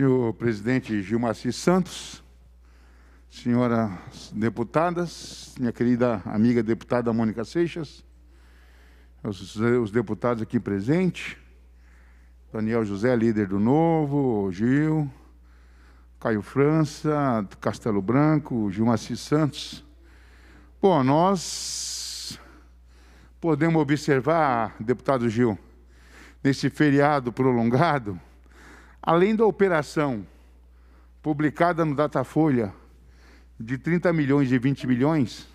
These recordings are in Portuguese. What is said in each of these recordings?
Senhor presidente Gilmaci Santos, senhoras deputadas, minha querida amiga deputada Mônica Seixas, os, os deputados aqui presentes, Daniel José, líder do Novo, Gil, Caio França, Castelo Branco, Gilmaci Santos. Bom, nós podemos observar, deputado Gil, nesse feriado prolongado, Além da operação publicada no Datafolha de 30 milhões e 20 milhões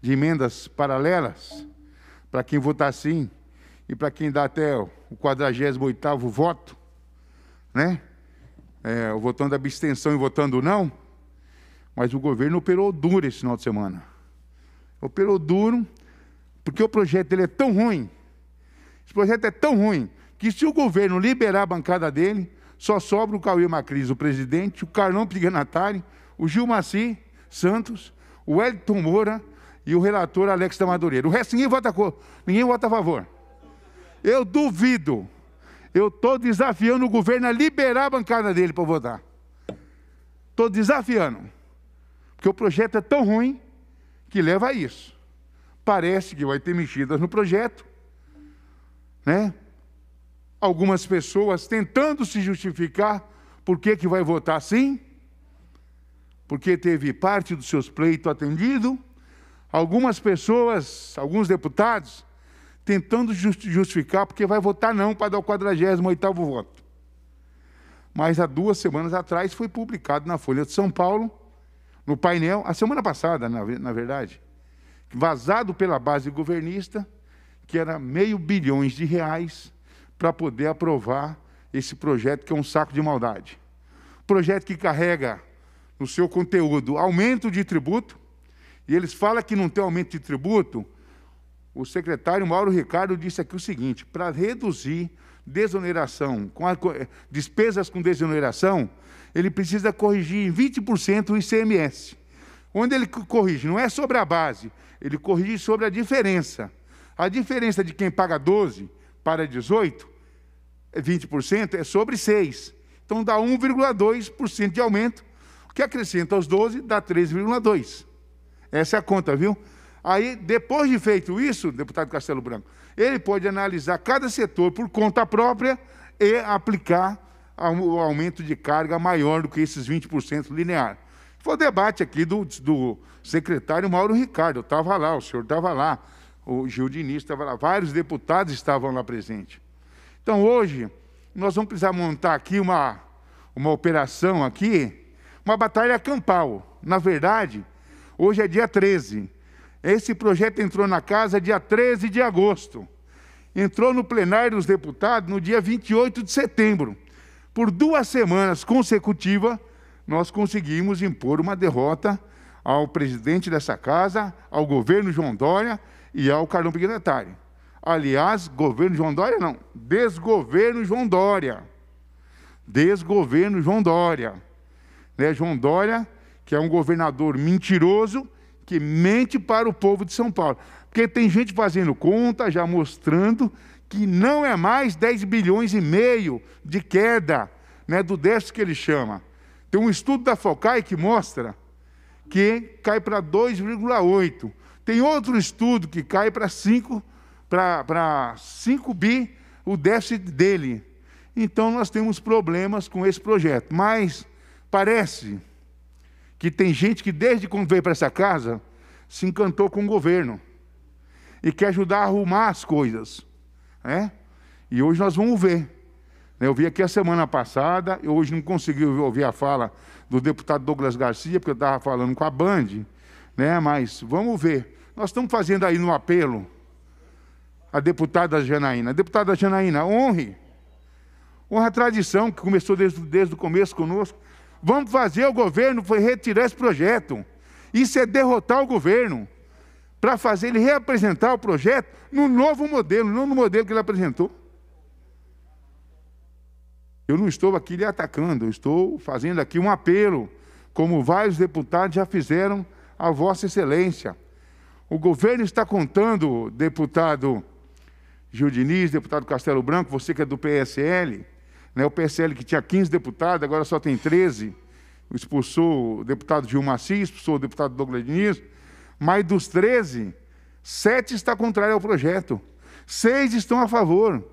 de emendas paralelas, para quem votar sim e para quem dá até o 48º voto, né? É, votando abstenção e votando não, mas o governo operou duro esse final de semana. Operou duro, porque o projeto dele é tão ruim, esse projeto é tão ruim, que se o governo liberar a bancada dele, só sobra o Cauê Macris, o presidente, o Carlão Piganatari, o Gilmaci Santos, o Elton Moura e o relator Alex da Madureira. O resto ninguém vota, ninguém vota a favor. Eu duvido. Eu estou desafiando o governo a liberar a bancada dele para votar. Estou desafiando. Porque o projeto é tão ruim que leva a isso. Parece que vai ter mexidas no projeto, né? algumas pessoas tentando se justificar por que, que vai votar sim, porque teve parte dos seus pleitos atendido. Algumas pessoas, alguns deputados, tentando justificar porque vai votar não para dar o 48º voto. Mas há duas semanas atrás foi publicado na Folha de São Paulo, no painel, a semana passada, na verdade, vazado pela base governista, que era meio bilhões de reais para poder aprovar esse projeto que é um saco de maldade. Projeto que carrega no seu conteúdo aumento de tributo, e eles falam que não tem aumento de tributo. O secretário Mauro Ricardo disse aqui o seguinte: para reduzir desoneração, com a, despesas com desoneração, ele precisa corrigir em 20% o ICMS. Onde ele corrige? Não é sobre a base, ele corrige sobre a diferença. A diferença de quem paga 12 para 18 20% é sobre 6. Então dá 1,2% de aumento, o que acrescenta aos 12 dá 3,2. Essa é a conta, viu? Aí, depois de feito isso, deputado Castelo Branco, ele pode analisar cada setor por conta própria e aplicar o aumento de carga maior do que esses 20% linear. Foi o debate aqui do, do secretário Mauro Ricardo, eu estava lá, o senhor estava lá, o Gil Diniz estava lá, vários deputados estavam lá presentes. Então hoje nós vamos precisar montar aqui uma, uma operação aqui, uma batalha campal. Na verdade, hoje é dia 13. Esse projeto entrou na casa dia 13 de agosto. Entrou no plenário dos deputados no dia 28 de setembro. Por duas semanas consecutivas, nós conseguimos impor uma derrota ao presidente dessa casa, ao governo João Dória e ao Carlão Pignatari. Aliás, governo João Dória não, desgoverno João Dória. Desgoverno João Dória. Né? João Dória, que é um governador mentiroso, que mente para o povo de São Paulo. Porque tem gente fazendo conta, já mostrando que não é mais 10 bilhões e meio de queda né, do déficit que ele chama. Tem um estudo da Focai que mostra que cai para 2,8. Tem outro estudo que cai para bilhões para 5 bi o déficit dele. Então nós temos problemas com esse projeto. Mas parece que tem gente que desde quando veio para essa casa se encantou com o governo e quer ajudar a arrumar as coisas. Né? E hoje nós vamos ver. Né? Eu vi aqui a semana passada, eu hoje não consegui ouvir a fala do deputado Douglas Garcia, porque eu estava falando com a Band, né? mas vamos ver. Nós estamos fazendo aí no apelo a deputada Janaína. deputada Janaína, honre. Honra a tradição que começou desde, desde o começo conosco. Vamos fazer o governo foi retirar esse projeto. Isso é derrotar o governo para fazer ele reapresentar o projeto no novo modelo, não no modelo que ele apresentou. Eu não estou aqui lhe atacando, eu estou fazendo aqui um apelo, como vários deputados já fizeram a Vossa Excelência. O governo está contando, deputado Gil Diniz, deputado Castelo Branco, você que é do PSL, né, o PSL que tinha 15 deputados, agora só tem 13, expulsou o deputado Gilmar Cis, expulsou o deputado Douglas Diniz, mas dos 13, 7 está contrários ao projeto, 6 estão a favor.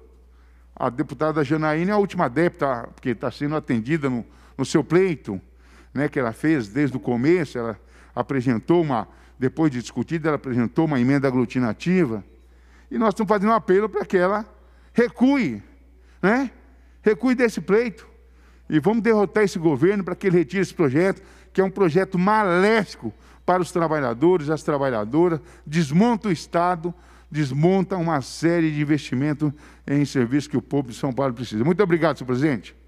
A deputada Janaína é a última adepta, porque está sendo atendida no, no seu pleito, né, que ela fez desde o começo, ela apresentou uma, depois de discutida, ela apresentou uma emenda aglutinativa, e nós estamos fazendo um apelo para que ela recue, né? Recue desse pleito. E vamos derrotar esse governo para que ele retire esse projeto, que é um projeto maléfico para os trabalhadores, as trabalhadoras, desmonta o Estado, desmonta uma série de investimento em serviços que o povo de São Paulo precisa. Muito obrigado, senhor presidente.